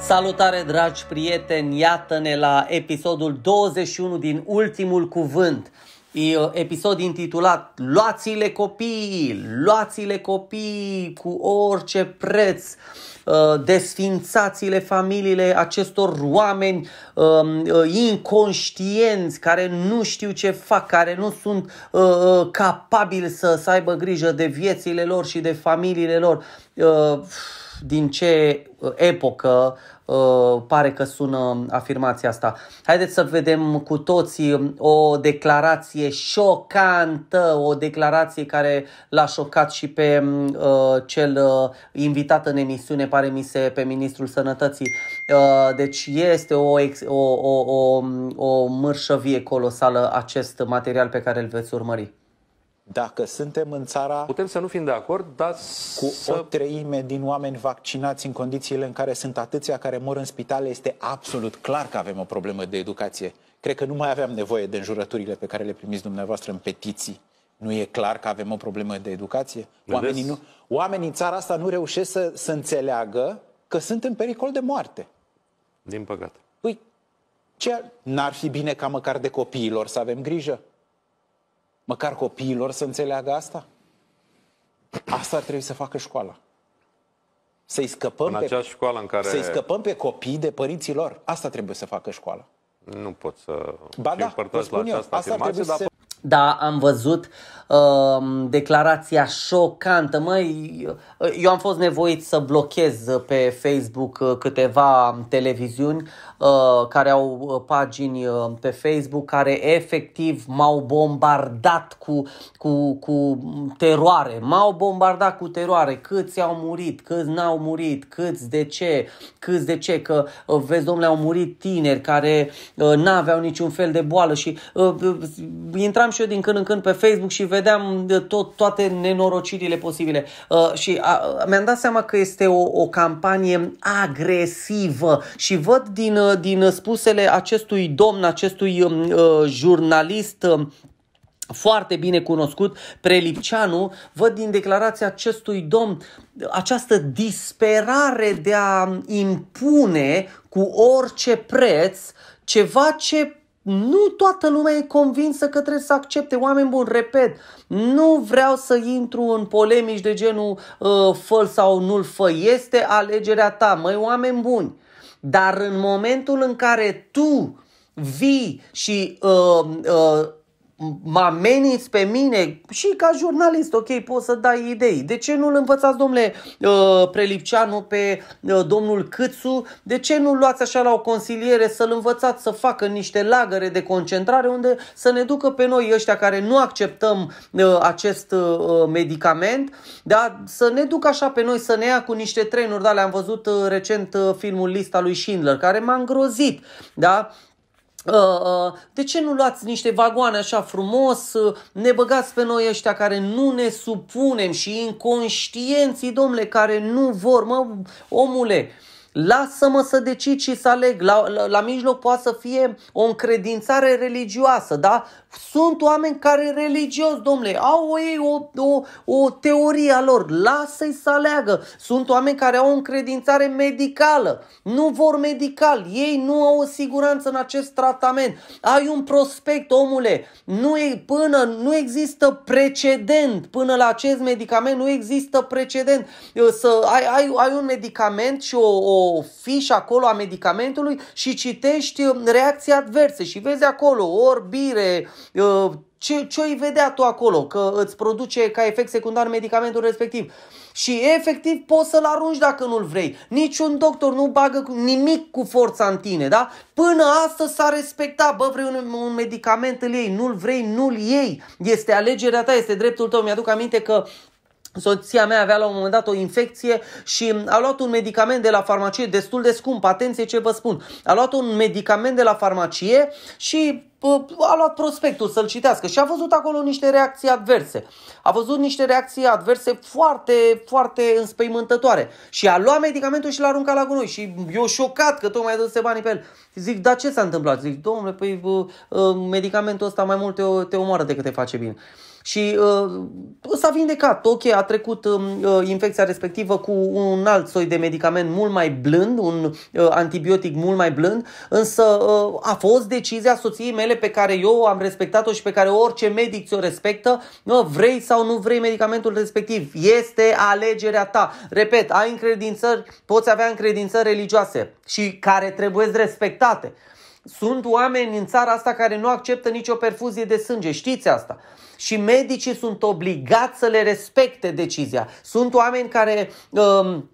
Salutare dragi prieteni, iată-ne la episodul 21 din Ultimul Cuvânt. E uh, episod intitulat Luați-le copiii, luați-le copiii cu orice preț, uh, desfințați-le familiile acestor oameni um, uh, inconștienți care nu știu ce fac, care nu sunt capabili să, să aibă grijă de viețile lor și de familiile lor. Uh, din ce uh, epocă uh, pare că sună afirmația asta. Haideți să vedem cu toții um, o declarație șocantă, o declarație care l-a șocat și pe um, uh, cel uh, invitat în emisiune, pare mi se, pe Ministrul Sănătății. Uh, deci este o, ex- o, o, o, um, o mârșăvie colosală acest material pe care îl veți urmări dacă suntem în țara... Putem să nu fim de acord, dar Cu să... o treime din oameni vaccinați în condițiile în care sunt atâția care mor în spitale, este absolut clar că avem o problemă de educație. Cred că nu mai aveam nevoie de înjurăturile pe care le primiți dumneavoastră în petiții. Nu e clar că avem o problemă de educație? Oamenii, nu, oamenii în țara asta nu reușesc să, să înțeleagă că sunt în pericol de moarte. Din păcate. Păi, ce, n-ar fi bine ca măcar de copiilor să avem grijă? măcar copiilor să înțeleagă asta? Asta ar trebui să facă școala. Să-i scăpăm, în pe, școală în care... să scăpăm pe copii de părinții lor. Asta trebuie să facă școala. Nu pot să ba da, spun eu, asta afirmație, dar... Da, am văzut uh, declarația șocantă, măi, eu am fost nevoit să blochez pe Facebook uh, câteva televiziuni uh, care au uh, pagini uh, pe Facebook care efectiv m-au bombardat cu, cu, cu teroare, m-au bombardat cu teroare, câți au murit, câți n-au murit, câți de ce, câți de ce, că vezi domnule au murit tineri care uh, n-aveau niciun fel de boală și uh, intram și eu din când în când pe Facebook și vedeam vedeam tot, toate nenorocirile posibile. Uh, și uh, mi-am dat seama că este o, o campanie agresivă și văd din, uh, din spusele acestui domn, acestui um, uh, jurnalist uh, foarte bine cunoscut, Prelipceanu, văd din declarația acestui domn această disperare de a impune cu orice preț ceva ce nu toată lumea e convinsă că trebuie să accepte. Oameni buni, repet, nu vreau să intru în polemici de genul uh, ă, fă sau nu-l fă. Este alegerea ta, măi oameni buni. Dar în momentul în care tu vii și uh, uh, mă ameniți pe mine și ca jurnalist, ok, poți să dai idei. De ce nu-l învățați, domnule uh, Prelipceanu, pe uh, domnul Câțu? De ce nu luați așa la o consiliere să-l învățați să facă niște lagăre de concentrare unde să ne ducă pe noi ăștia care nu acceptăm uh, acest medicament, dar să ne ducă așa pe noi să ne ia cu niște trenuri, da, le-am văzut recent filmul Lista lui Schindler, care m-a îngrozit, da? Ă, ă, de ce nu luați niște vagoane așa frumos, ă, ne băgați pe noi ăștia care nu ne supunem și inconștienții, domnule, care nu vor, mă, omule, uh, Lasă-mă să decid și să aleg. La, la, la mijloc poate să fie o încredințare religioasă, da? Sunt oameni care religios, domnule, au ei o, o, o teorie a lor. Lasă-i să aleagă. Sunt oameni care au o încredințare medicală. Nu vor medical. Ei nu au o siguranță în acest tratament. Ai un prospect, omule. Nu e, până nu există precedent până la acest medicament, nu există precedent. Să ai, ai, ai un medicament și o, o fișă acolo a medicamentului și citești uh, reacții adverse și vezi acolo orbire, uh, ce, ce îi vedea tu acolo, că îți produce ca efect secundar medicamentul respectiv. Și efectiv poți să-l arunci dacă nu-l vrei. Niciun doctor nu bagă nimic cu forța în tine, da? Până astăzi s-a respectat, bă, vrei un, un medicament, îl iei, nu-l vrei, nu-l iei. Este alegerea ta, este dreptul tău. Mi-aduc aminte că uh, Soția mea avea la un moment dat o infecție și a luat un medicament de la farmacie destul de scump. Atenție ce vă spun. A luat un medicament de la farmacie și a luat prospectul să-l citească și a văzut acolo niște reacții adverse. A văzut niște reacții adverse foarte, foarte înspăimântătoare. Și a luat medicamentul și l-a aruncat la gunoi. Și eu șocat că tocmai se banii pe el. Zic, dar ce s-a întâmplat? Zic, domnule, păi ă, medicamentul ăsta mai mult te, te omoară decât te face bine și uh, s-a vindecat. Ok, a trecut um, uh, infecția respectivă cu un alt soi de medicament mult mai blând, un uh, antibiotic mult mai blând, însă uh, a fost decizia soției mele pe care eu am respectat-o și pe care orice medic ți-o respectă, uh, vrei sau nu vrei medicamentul respectiv. Este alegerea ta. Repet, ai încredințări, poți avea încredințări religioase și care trebuie respectate. Sunt oameni în țara asta care nu acceptă nicio perfuzie de sânge, știți asta. Și medicii sunt obligați să le respecte decizia. Sunt oameni care um,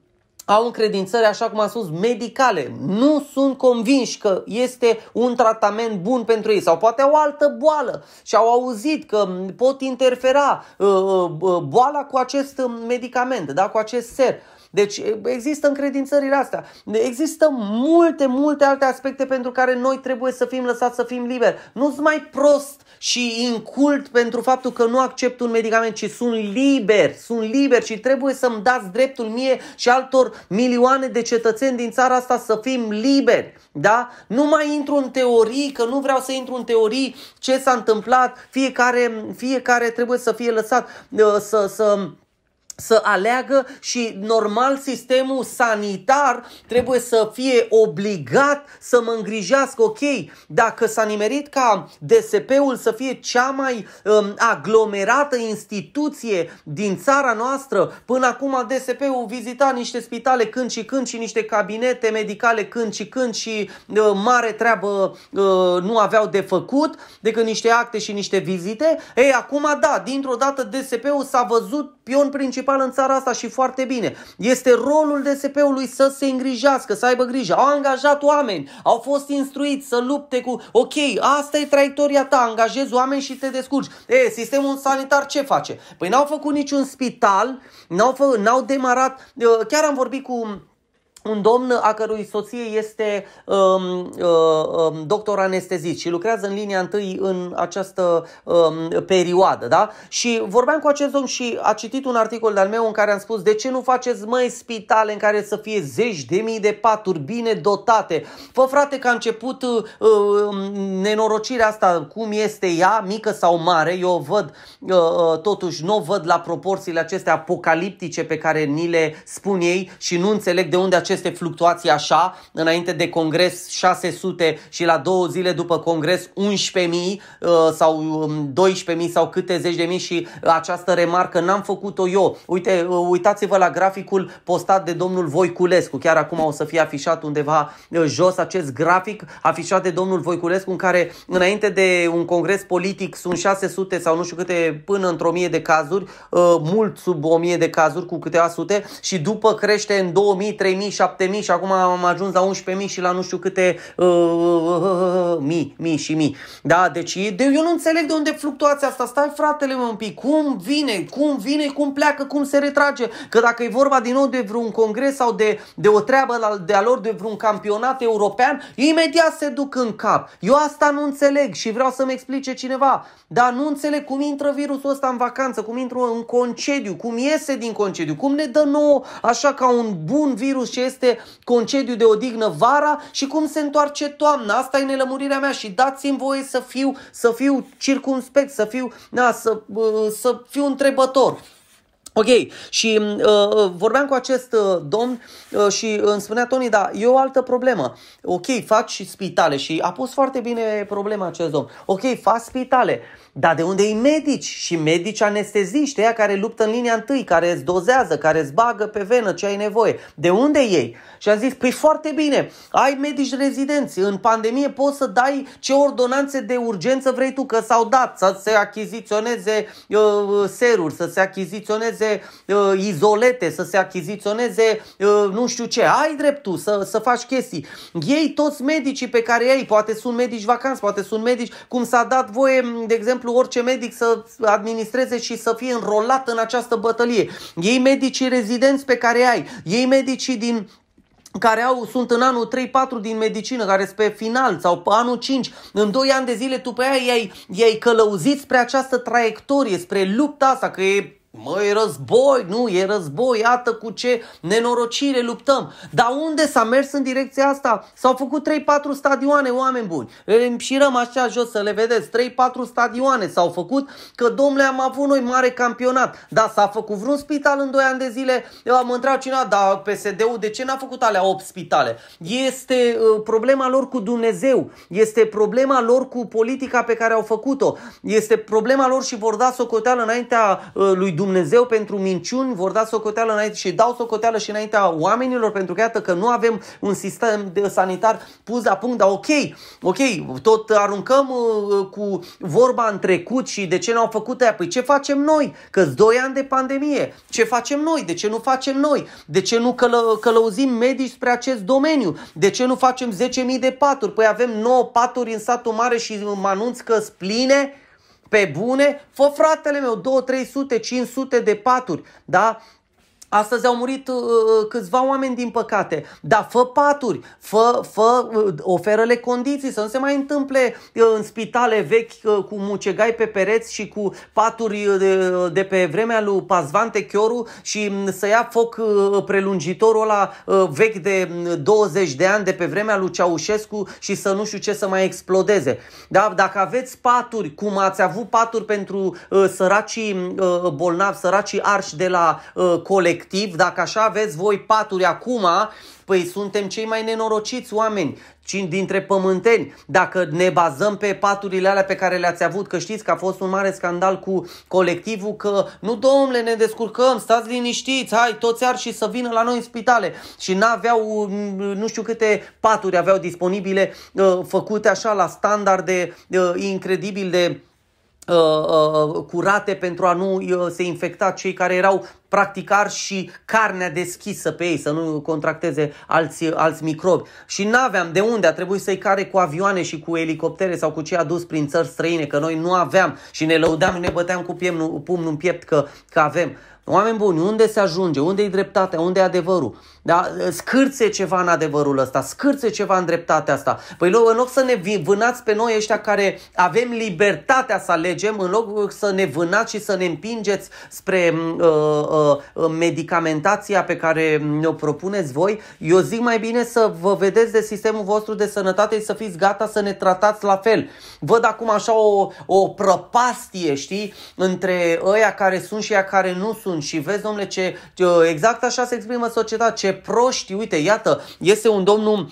au încredințări, așa cum am spus, medicale. Nu sunt convinși că este un tratament bun pentru ei sau poate au altă boală și au auzit că pot interfera uh, uh, boala cu acest um, medicament, da, cu acest ser. Uh, deci există încredințările astea. Există multe, multe alte aspecte pentru care noi trebuie să fim lăsați să fim liberi. Nu-ți mai prost și incult pentru faptul că nu accept un medicament, ci sunt liber, sunt liber și trebuie să-mi dați dreptul mie și altor milioane de cetățeni din țara asta să fim liberi. Da? Nu mai intru în teorii, că nu vreau să intru în teorii ce s-a întâmplat, fiecare, fiecare trebuie să fie lăsat uh, să, să să aleagă și normal sistemul sanitar trebuie să fie obligat să mă îngrijească. Ok, dacă s-a nimerit ca DSP-ul să fie cea mai um, aglomerată instituție din țara noastră, până acum DSP-ul vizita niște spitale când și când și niște cabinete medicale când și când și uh, mare treabă uh, nu aveau de făcut decât niște acte și niște vizite. Ei, acum da, dintr-o dată DSP-ul s-a văzut pion principal principal în țara asta și foarte bine. Este rolul DSP-ului să se îngrijească, să aibă grijă. Au angajat oameni, au fost instruiți să lupte cu, ok, asta e traiectoria ta, angajezi oameni și te descurci. E, sistemul sanitar ce face? Păi n-au făcut niciun spital, n-au, fă, n-au demarat, chiar am vorbit cu un domn a cărui soție este um, uh, um, doctor anestezist și lucrează în linia întâi în această um, perioadă, da? Și vorbeam cu acest domn și a citit un articol de-al meu în care am spus de ce nu faceți mai spitale în care să fie zeci de mii de paturi bine dotate? Fă frate că a început uh, um, nenorocirea asta, cum este ea, mică sau mare, eu o văd uh, uh, totuși, nu o văd la proporțiile acestea apocaliptice pe care ni le spun ei și nu înțeleg de unde acest este fluctuații așa, înainte de congres 600 și la două zile după congres 11.000 uh, sau 12.000 um, sau câte zeci de mii și această remarcă n-am făcut-o eu. Uite, uh, uitați-vă la graficul postat de domnul Voiculescu, chiar acum o să fie afișat undeva uh, jos acest grafic afișat de domnul Voiculescu în care înainte de un congres politic sunt 600 sau nu știu câte până într-o mie de cazuri, mult sub o mie de cazuri cu câteva sute și după crește în 2000, 3000, 7.000 și acum am ajuns la 11.000 și la nu știu câte uh, uh, uh, mii, mii și mii. Da, deci de, eu nu înțeleg de unde fluctuația asta. Stai fratele meu un pic, cum vine, cum vine, cum pleacă, cum se retrage. Că dacă e vorba din nou de vreun congres sau de, de o treabă de a lor, de vreun campionat european, imediat se duc în cap. Eu asta nu înțeleg și vreau să-mi explice cineva. Dar nu înțeleg cum intră virusul ăsta în vacanță, cum intră în concediu, cum iese din concediu, cum ne dă nouă așa ca un bun virus ce iese este concediu de odihnă vara și cum se întoarce toamna. Asta e nelămurirea mea și dați-mi voie să fiu, să fiu circumspect, să fiu, na, să, uh, să fiu întrebător. Ok, și uh, uh, vorbeam cu acest uh, domn uh, și îmi spunea Tony, da, e o altă problemă. Ok, faci și spitale și a pus foarte bine problema acest domn. Ok, faci spitale. Uh, dar de unde îi medici? Și medici anesteziști, ăia care luptă în linia întâi, care îți dozează, care îți bagă pe venă ce ai nevoie. De unde ei? Și am zis, păi foarte bine, ai medici rezidenți, în pandemie poți să dai ce ordonanțe de urgență vrei tu, că s-au dat, să se achiziționeze uh, seruri, să se achiziționeze uh, izolete, să se achiziționeze uh, nu știu ce. Ai dreptul să, să faci chestii. Ei, toți medicii pe care ei, poate sunt medici vacanți, poate sunt medici, cum s-a dat voie, de exemplu, simplu orice medic să administreze și să fie înrolat în această bătălie. Ei medicii rezidenți pe care ai, ei medicii din care au, sunt în anul 3-4 din medicină, care sunt pe final sau pe anul 5, în 2 ani de zile tu pe aia i-ai, i-ai călăuzit spre această traiectorie, spre lupta asta, că e Măi, război, nu, e război, iată cu ce nenorocire luptăm. Dar unde s-a mers în direcția asta? S-au făcut 3-4 stadioane, oameni buni. Le împșirăm așa jos să le vedeți, 3-4 stadioane s-au făcut, că domnule am avut noi mare campionat. Dar s-a făcut vreun spital în 2 ani de zile? Eu am întrebat cineva, dar PSD-ul de ce n-a făcut alea 8 spitale? Este uh, problema lor cu Dumnezeu, este problema lor cu politica pe care au făcut-o, este problema lor și vor da socoteală înaintea uh, lui Dumnezeu Dumnezeu pentru minciuni vor da socoteală înainte și dau socoteală și înaintea oamenilor pentru că iată că nu avem un sistem de sanitar pus la punct, dar ok, ok, tot aruncăm uh, cu vorba în trecut și de ce n-au făcut aia. Păi ce facem noi? că 2 ani de pandemie. Ce facem noi? De ce nu facem noi? De ce nu călă, călăuzim medici spre acest domeniu? De ce nu facem 10.000 de paturi? Păi avem 9 paturi în satul mare și mă anunț că spline pe bune, fă fratele meu 2, 300, 500 de paturi, da? Astăzi au murit uh, uh, câțiva oameni din păcate, dar fă paturi, fă, fă, uh, oferă-le condiții să nu se mai întâmple uh, în spitale vechi uh, cu mucegai pe pereți și cu paturi uh, de, uh, de pe vremea lui Pazvante Chioru și um, să ia foc uh, prelungitorul ăla uh, vechi de 20 mm, de ani de pe vremea lui Ceaușescu și să nu știu ce să mai explodeze. Da? Dacă aveți paturi, cum ați avut paturi pentru uh, săracii mm, uh, bolnavi, săracii arși de la uh, colec efectiv, dacă așa aveți voi paturi acum, păi suntem cei mai nenorociți oameni dintre pământeni. Dacă ne bazăm pe paturile alea pe care le-ați avut, că știți că a fost un mare scandal cu colectivul, că nu domnule ne descurcăm, stați liniștiți, hai toți ar și să vină la noi în spitale. Și n-aveau mm, nu știu câte paturi aveau disponibile uh, făcute așa la standarde uh, incredibil de Uh, uh, curate pentru a nu uh, se infecta cei care erau practicar și carnea deschisă pe ei, să nu contracteze alți, alți microbi. Și n-aveam de unde, a trebuit să-i care cu avioane și cu elicoptere sau cu ce adus prin țări străine, că noi nu aveam și ne lăudam ne băteam cu pumnul, pumnul în piept că, că avem. Oameni buni, unde se ajunge? Unde e dreptatea? Unde e adevărul? Da? Scârțe ceva în adevărul ăsta, scârțe ceva în dreptatea asta. Păi în loc să ne vânați pe noi ăștia care avem libertatea să alegem, în loc să ne vânați și să ne împingeți spre uh, uh, medicamentația pe care ne-o propuneți voi, eu zic mai bine să vă vedeți de sistemul vostru de sănătate și să fiți gata să ne tratați la fel. Văd acum așa o, o prăpastie, știi, între ăia care sunt și ăia care nu sunt și vezi, domnule, ce, exact așa se exprimă societatea, ce proști, uite, iată, este un domnul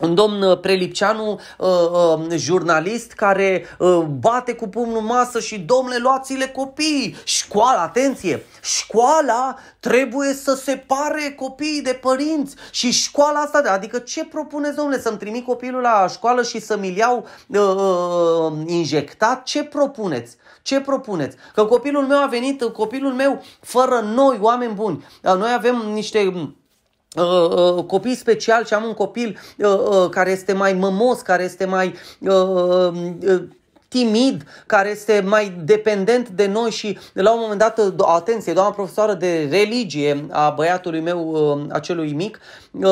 un domn uh, Prelipceanu, uh, uh, jurnalist, care uh, bate cu pumnul masă și domnule, luați-le copiii. Școala, atenție, școala trebuie să separe copiii de părinți și școala asta, adică ce propuneți, domnule, să-mi trimit copilul la școală și să mi-l iau uh, uh injectat? Ce propuneți? Ce propuneți? Că copilul meu a venit, copilul meu, fără noi, oameni buni, noi avem niște Uh, uh, copii special și am un copil uh, care este mai mămos, care este mai timid, care este mai dependent de noi și la un moment dat, atenție, doamna profesoară de religie a băiatului meu, uh, acelui mic, um,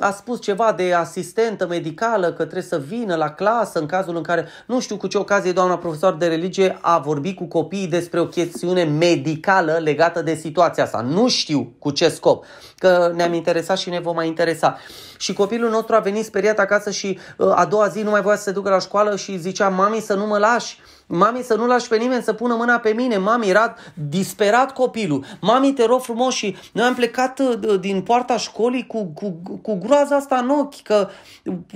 a spus ceva de asistentă medicală că trebuie să vină la clasă în cazul în care, nu știu cu ce ocazie doamna profesoară de religie a vorbit cu copiii despre o chestiune medicală legată de situația asta. Nu știu cu ce scop, că ne-am interesat și ne vom mai interesa. Și copilul nostru a venit speriat acasă și uh, a doua zi nu mai voia să se ducă la școală și zicea, mami să nu mă lași, Mami, să nu lași pe nimeni să pună mâna pe mine. Mami, era disperat copilul. Mami, te rog frumos și noi am plecat uh, din poarta școlii cu, cu, cu groaza asta în ochi, că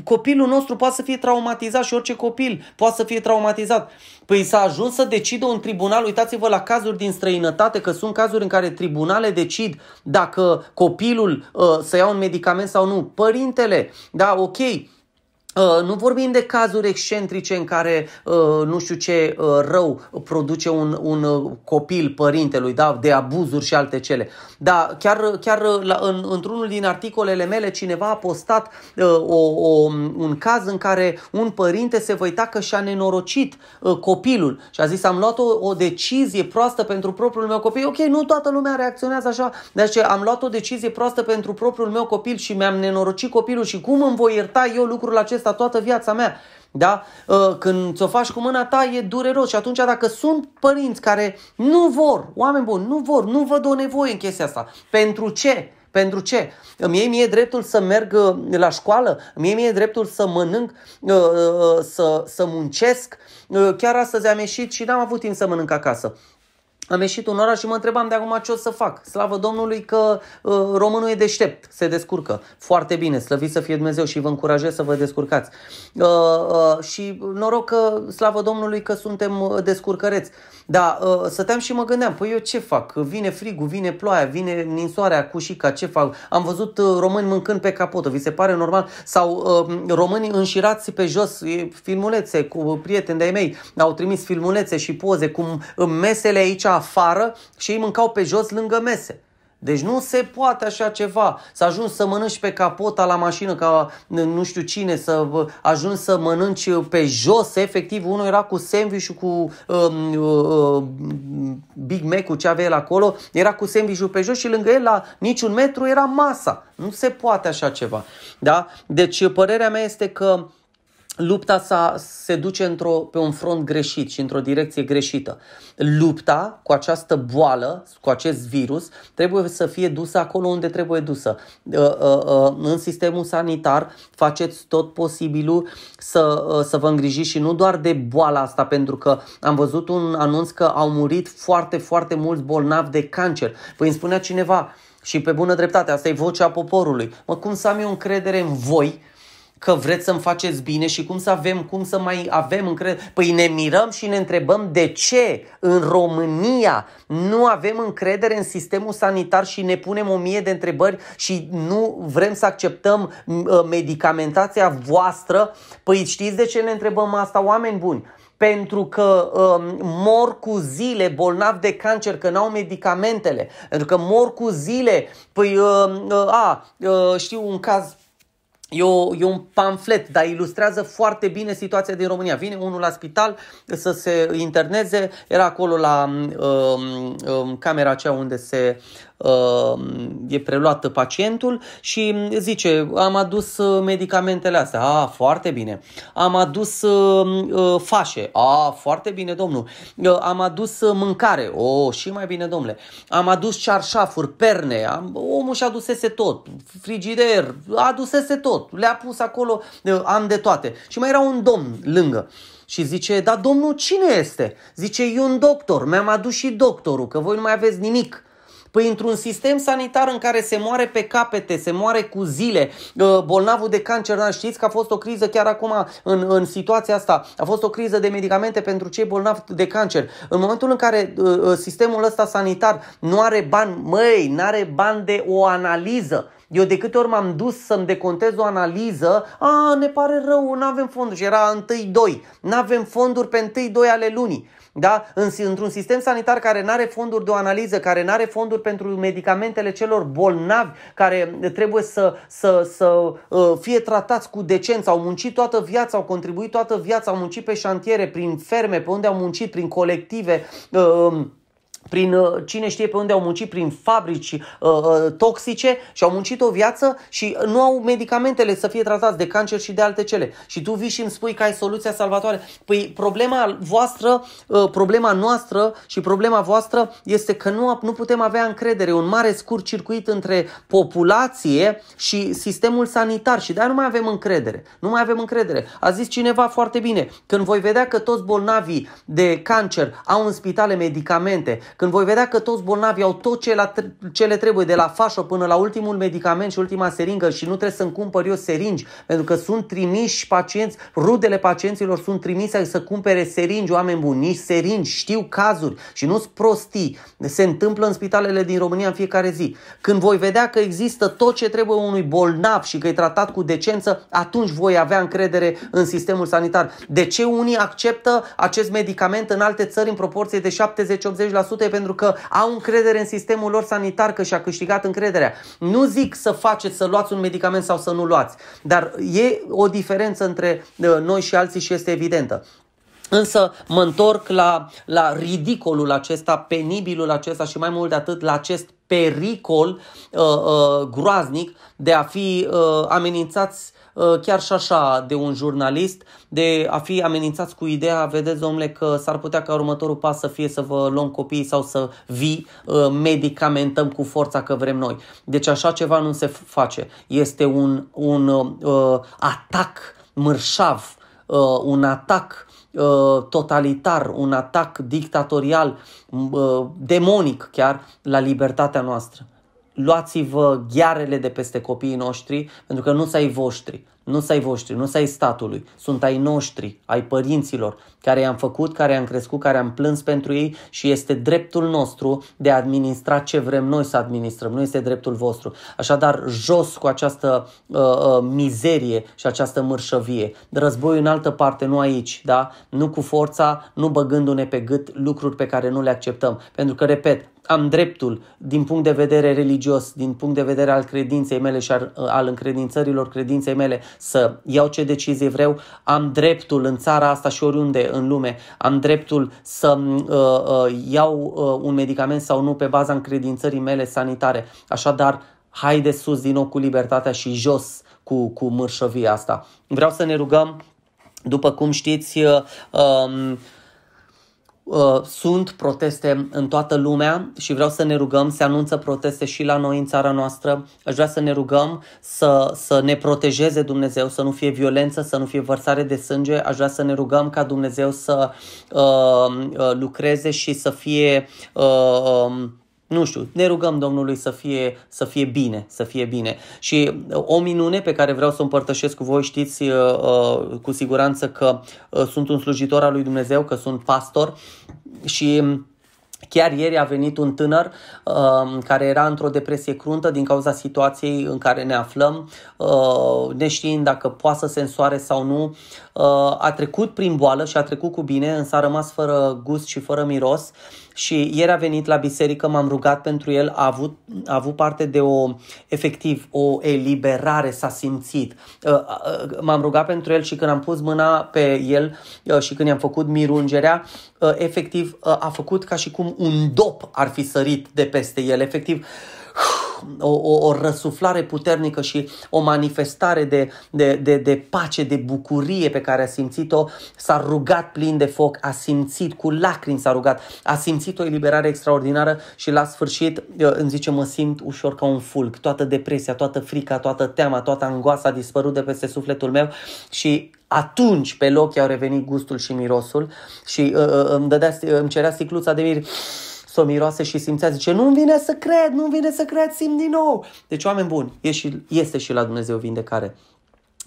copilul nostru poate să fie traumatizat și orice copil poate să fie traumatizat. Păi s-a ajuns să decidă un tribunal, uitați-vă la cazuri din străinătate, că sunt cazuri în care tribunale decid dacă copilul uh, să ia un medicament sau nu. Părintele, da, ok, Uh, nu vorbim de cazuri excentrice în care uh, nu știu ce uh, rău produce un, un copil părintelui, da? de abuzuri și alte cele. Dar chiar, chiar la, în, într-unul din articolele mele cineva a postat o, o, un caz în care un părinte se văita că și-a nenorocit copilul și a zis am luat o, o decizie proastă pentru propriul meu copil. Ok, nu toată lumea reacționează așa, deci am luat o decizie proastă pentru propriul meu copil și mi-am nenorocit copilul și cum îmi voi ierta eu lucrul acesta? acesta toată viața mea. Da? Ă, când ți-o faci cu mâna ta e dureros și atunci dacă sunt părinți care nu vor, oameni buni, nu vor, nu văd o nevoie în chestia asta. Pentru ce? Pentru ce? Îmi iei mie dreptul să merg ă, la școală, îmi iei mie dreptul să mănânc, ă, să, să muncesc. Chiar astăzi am ieșit și n-am avut timp să mănânc acasă am ieșit un oraș și mă întrebam de acum ce o să fac. Slavă Domnului că uh, românul e deștept, se descurcă foarte bine, slăviți să fie Dumnezeu și vă încurajez să vă descurcați. Uh, uh, și noroc că, slavă Domnului că suntem uh, descurcăreți. Dar uh, stăteam și mă gândeam, păi eu ce fac? Vine frigul, vine ploaia, vine ninsoarea, cușica, ce fac? Am văzut uh, români mâncând pe capotă, vi se pare normal? Sau uh, români înșirați pe jos, filmulețe cu prieteni de-ai mei, au trimis filmulețe și poze, cum uh, mesele aici afară și ei mâncau pe jos lângă mese. Deci nu se poate așa ceva. Să ajungi să mănânci pe capota la mașină ca nu știu cine, să ajungi să mănânci pe jos, efectiv, unul era cu sandwich cu uh, uh, Big mac cu ce avea el acolo, era cu sandwich pe jos și lângă el la niciun metru era masa. Nu se poate așa ceva. Da? Deci părerea mea este că uh, lupta sa, se duce într-o, pe un front greșit și într-o direcție greșită. Lupta cu această boală, cu acest virus, trebuie să fie dusă acolo unde trebuie dusă. Ă, ă, ă, în sistemul sanitar faceți tot posibilul să, să vă îngrijiți și nu doar de boala asta, pentru că am văzut un anunț că au murit foarte, foarte mulți bolnavi de cancer. Păi îmi spunea cineva, și pe bună dreptate, asta e vocea poporului, mă, cum să am eu încredere în voi că vreți să-mi faceți bine și cum să avem, cum să mai avem încredere. Păi ne mirăm și ne întrebăm de ce în România nu avem încredere în sistemul sanitar și ne punem o mie de întrebări și nu vrem să acceptăm ă, medicamentația voastră. Păi știți de ce ne întrebăm asta, oameni buni? pentru că um, mor cu zile bolnavi de cancer, că n-au medicamentele, pentru că mor cu zile, păi, uh, uh, a, uh, știu un caz E, o, e un pamflet, dar ilustrează foarte bine situația din România. Vine unul la spital să se interneze, era acolo la um, um, camera aceea unde se Uh, e preluat pacientul și zice, am adus uh, medicamentele astea, a, foarte bine, am adus uh, fașe, a, foarte bine, domnul, am adus mâncare, o, și mai bine, domnule, am adus cearșafuri, perne, am, omul și adusese tot, frigider, adusese tot, le-a pus acolo, am de toate. Și mai era un domn lângă. Și zice, dar domnul cine este? Zice, e un doctor, mi-am adus și doctorul, că voi nu mai aveți nimic. Păi într-un sistem sanitar în care se moare pe capete, se moare cu zile, uh, bolnavul de cancer, da, știți că a fost o criză chiar acum în, în situația asta, a fost o criză de medicamente pentru cei bolnavi de cancer. În momentul în care uh, uh, sistemul ăsta sanitar nu are bani, măi, nu are bani de o analiză, eu de câte ori m-am dus să-mi decontez o analiză, a, ne pare rău, nu avem fonduri și era întâi doi, nu avem fonduri pe întâi doi ale lunii. Da? Într-un sistem sanitar care nu are fonduri de o analiză, care nu are fonduri pentru medicamentele celor bolnavi, care trebuie să, să, să ă, fie tratați cu decență, au muncit toată viața, au contribuit toată viața, au muncit pe șantiere, prin ferme, pe unde au muncit, prin colective, uh, prin uh, cine știe pe unde au muncit, prin fabrici uh, uh, toxice și au muncit o viață și nu au medicamentele să fie tratați de cancer și de alte cele. Și tu vii și îmi spui că ai soluția salvatoare. Păi problema voastră, uh, problema noastră și problema voastră este că nu, nu putem avea încredere, un mare scurt circuit între populație și sistemul sanitar și de-aia nu mai avem încredere. Nu mai avem încredere. A zis cineva foarte bine, când voi vedea că toți bolnavii de cancer au în spitale medicamente, când voi vedea că toți bolnavii au tot ce, la, ce le trebuie, de la fașă până la ultimul medicament și ultima seringă și nu trebuie să-mi cumpăr eu seringi, pentru că sunt trimiși pacienți, rudele pacienților sunt trimise să cumpere seringi, oameni buni, nici seringi, știu cazuri și nu-s prostii. Se întâmplă în spitalele din România în fiecare zi. Când voi vedea că există tot ce trebuie unui bolnav și că e tratat cu decență, atunci voi avea încredere în sistemul sanitar. De ce unii acceptă acest medicament în alte țări în proporție de 70-80%? vote pentru că au încredere în sistemul lor sanitar că și-a câștigat încrederea. Nu zic să faceți, să luați un medicament sau să nu luați, dar e o diferență între uh, noi și alții și este evidentă. Însă mă întorc la, la ridicolul acesta, penibilul acesta și mai mult de atât la acest pericol uh, uh, groaznic de a fi uh, amenințați Uh, chiar și așa de un jurnalist, de a fi amenințați cu ideea, vedeți domnule că s-ar putea ca următorul pas să fie să vă luăm copiii sau să vi uh, medicamentăm cu forța că vrem noi. Deci așa ceva nu se face. Este un, un uh, atac mărșav, uh, un atac uh, totalitar, un atac dictatorial, demonic chiar, la libertatea noastră luați-vă ghearele de peste copiii noștri, pentru că nu sunt ai voștri nu s-ai voștri, nu s-ai statului, sunt ai noștri, ai părinților, care i-am făcut, care i-am crescut, care am plâns pentru ei și este dreptul nostru de a administra ce vrem noi să administrăm, nu este dreptul vostru. Așadar, jos cu această uh, uh, mizerie și această mârșăvie. Războiul în altă parte, nu aici, da? Nu cu forța, nu băgându-ne pe gât lucruri pe care nu le acceptăm. Pentru că, repet, am dreptul din punct de vedere religios, din punct de vedere al credinței mele și al, uh, al încredințărilor credinței mele să iau ce decizie vreau, am dreptul în țara asta și oriunde în lume, am dreptul să uh, uh, iau uh, un medicament sau nu pe baza încredințării mele sanitare. Așadar, haide sus din nou cu libertatea și jos cu, cu mârșăvia asta. Vreau să ne rugăm, după cum știți, uh, um, Uh, sunt proteste în toată lumea și vreau să ne rugăm, se anunță proteste și la noi în țara noastră. Aș vrea să ne rugăm să, să ne protejeze Dumnezeu, să nu fie violență, să nu fie vărsare de sânge. Aș vrea să ne rugăm ca Dumnezeu să uh, uh lucreze și să fie uh, um, nu știu, ne rugăm Domnului să fie, să fie bine, să fie bine. Și uh, o minune pe care vreau să o împărtășesc cu voi, știți uh, uh, cu siguranță că sunt un slujitor al lui Dumnezeu, că sunt pastor și um, Chiar ieri a venit un tânăr uh, care era într-o depresie cruntă din cauza situației în care ne aflăm, uh, neștiind dacă poate să se însoare sau nu. Uh, a trecut prin boală și a trecut cu bine, însă a rămas fără gust și fără miros. Uh, și ieri a venit la biserică, m-am rugat pentru el, a avut, a avut parte de o, efectiv, o eliberare, s-a simțit. Uh, uh, uh, m-am rugat pentru el și când am pus mâna pe el și când i-am făcut mirungerea, efectiv a făcut ca și cum un dop ar fi sărit de peste el, efectiv o, o, o răsuflare puternică și o manifestare de, de, de, de pace, de bucurie pe care a simțit-o, s-a rugat plin de foc, a simțit cu lacrimi, s-a rugat, a simțit o eliberare extraordinară și la sfârșit îmi zice mă simt ușor ca un fulg, toată depresia, toată frica, toată teama, toată angoasa a dispărut de peste sufletul meu și atunci pe loc i-au revenit gustul și mirosul și uh, uh îmi, dădea, îmi cerea sticluța de mir să o miroase și simțea, zice, nu-mi vine să cred, nu-mi vine să cred, simt din nou. Deci, oameni buni, e și, este și la Dumnezeu vindecare.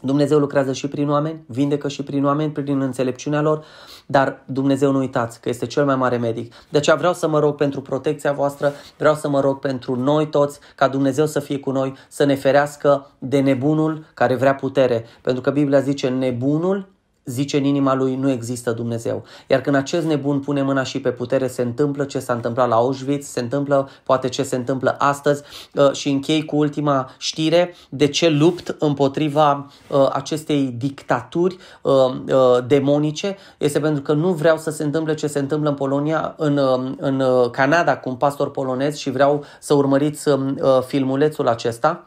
Dumnezeu lucrează și prin oameni, vindecă și prin oameni, prin înțelepciunea lor, dar Dumnezeu nu uitați că este cel mai mare medic. De deci, aceea vreau să mă rog pentru protecția voastră, vreau să mă rog pentru noi toți, ca Dumnezeu să fie cu noi, să ne ferească de nebunul care vrea putere. Pentru că Biblia zice nebunul zice în inima lui, nu există Dumnezeu. Iar când acest nebun pune mâna și pe putere, se întâmplă ce s-a întâmplat la Auschwitz, se întâmplă poate ce se întâmplă astăzi uh, și închei cu ultima știre de ce lupt împotriva uh, acestei dictaturi uh, demonice. Este pentru că nu vreau să se întâmple ce se întâmplă în Polonia, în, în Canada cu un pastor polonez și vreau să urmăriți um, filmulețul acesta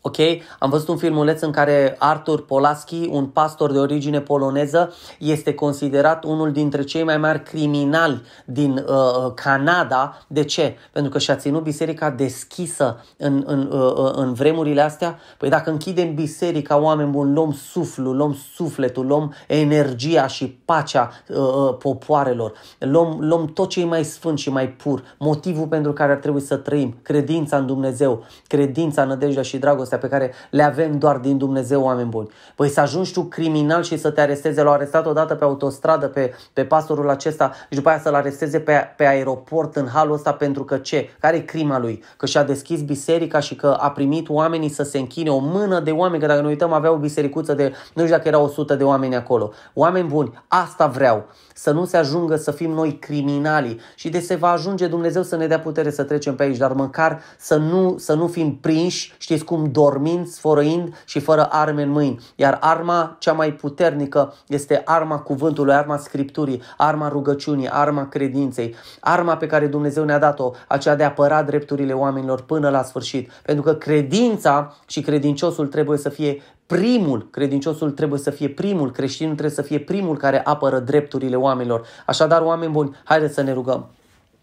ok? Am văzut un filmuleț în care Arthur Polaski, un pastor de origine poloneză, este considerat unul dintre cei mai mari criminali din uh, uh Canada. De ce? Pentru că și-a ținut biserica deschisă în, în, uh, uh în vremurile astea. Păi dacă închidem biserica, oameni buni, luăm suflu, luăm sufletul, luăm energia și pacea uh, uh, popoarelor, luăm, luăm tot ce e mai sfânt și mai pur, motivul pentru care ar trebui să trăim, credința în Dumnezeu, credința, nădejdea și dragoste dragostea pe care le avem doar din Dumnezeu, oameni buni. Păi să ajungi tu criminal și să te aresteze, l-au arestat odată pe autostradă pe, pe pastorul acesta și după aia să-l aresteze pe, pe aeroport în halul ăsta pentru că ce? Care e crima lui? Că și-a deschis biserica și că a primit oamenii să se închine, o mână de oameni, că dacă ne uităm avea o bisericuță de, nu știu dacă erau 100 de oameni acolo. Oameni buni, asta vreau, să nu se ajungă să fim noi criminali și de se va ajunge Dumnezeu să ne dea putere să trecem pe aici, dar măcar să nu, să nu fim prinși, știți cum, dormind, sfărăind și fără arme în mâini. Iar arma cea mai puternică este arma cuvântului, arma scripturii, arma rugăciunii, arma credinței, arma pe care Dumnezeu ne-a dat-o, aceea de a apăra drepturile oamenilor până la sfârșit. Pentru că credința și credinciosul trebuie să fie primul, credinciosul trebuie să fie primul, creștinul trebuie să fie primul care apără drepturile oamenilor. Așadar, oameni buni, haideți să ne rugăm.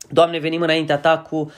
Doamne, venim înaintea Ta cu uh,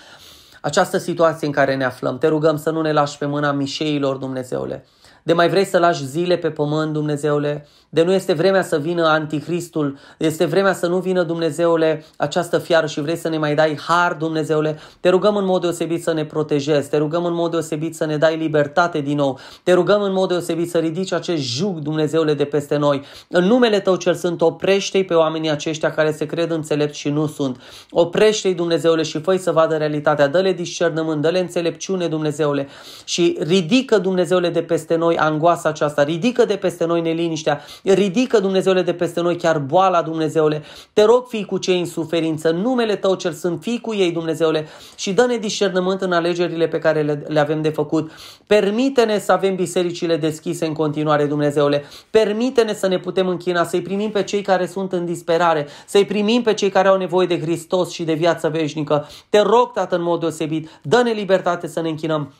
această situație în care ne aflăm. Te rugăm să nu ne lași pe mâna mișeilor, Dumnezeule, de mai vrei să lași zile pe pământ, Dumnezeule, de nu este vremea să vină anticristul, este vremea să nu vină, Dumnezeule, această fiară și vrei să ne mai dai har, Dumnezeule, te rugăm în mod deosebit să ne protejezi, te rugăm în mod deosebit să ne dai libertate din nou, te rugăm în mod deosebit să ridici acest jug, Dumnezeule, de peste noi. În numele Tău cel sunt, oprește-i pe oamenii aceștia care se cred înțelepți și nu sunt. Oprește-i, Dumnezeule, și fă să vadă realitatea, dă-le discernământ, dă-le înțelepciune, Dumnezeule, și ridică, Dumnezeule, de peste noi noi angoasa aceasta, ridică de peste noi neliniștea, ridică Dumnezeule de peste noi chiar boala Dumnezeule, te rog fii cu cei în suferință, numele Tău cel sunt, fii cu ei Dumnezeule și dă-ne discernământ în alegerile pe care le, le avem de făcut. Permite-ne să avem bisericile deschise în continuare Dumnezeule, permite-ne să ne putem închina, să-i primim pe cei care sunt în disperare, să-i primim pe cei care au nevoie de Hristos și de viață veșnică. Te rog, Tată, în mod deosebit, dă-ne libertate să ne închinăm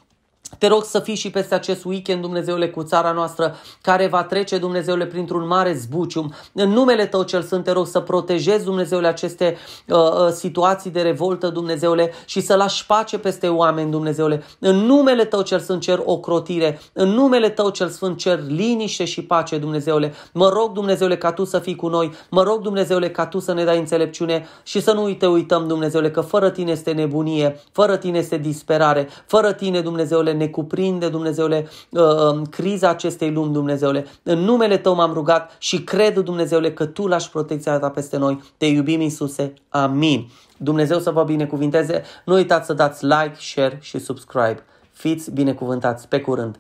te rog să fii și peste acest weekend, Dumnezeule, cu țara noastră, care va trece, Dumnezeule, printr-un mare zbucium. În numele Tău cel Sfânt, te rog să protejezi, Dumnezeule, aceste uh, uh situații de revoltă, Dumnezeule, și să lași pace peste oameni, Dumnezeule. În numele Tău cel Sfânt cer o crotire, în numele Tău cel Sfânt cer liniște și pace, Dumnezeule. Mă rog, Dumnezeule, ca Tu să fii cu noi, mă rog, Dumnezeule, ca Tu să ne dai înțelepciune și să nu te uităm, Dumnezeule, că fără Tine este nebunie, fără Tine este disperare, fără Tine, Dumnezeule, ne cuprinde, Dumnezeule, uh, um, criza acestei lumi, Dumnezeule. În numele Tău m-am rugat și cred, Dumnezeule, că Tu lași protecția Ta peste noi. Te iubim, Iisuse. Amin. Dumnezeu să vă binecuvinteze. Nu uitați să dați like, share și subscribe. Fiți binecuvântați. Pe curând!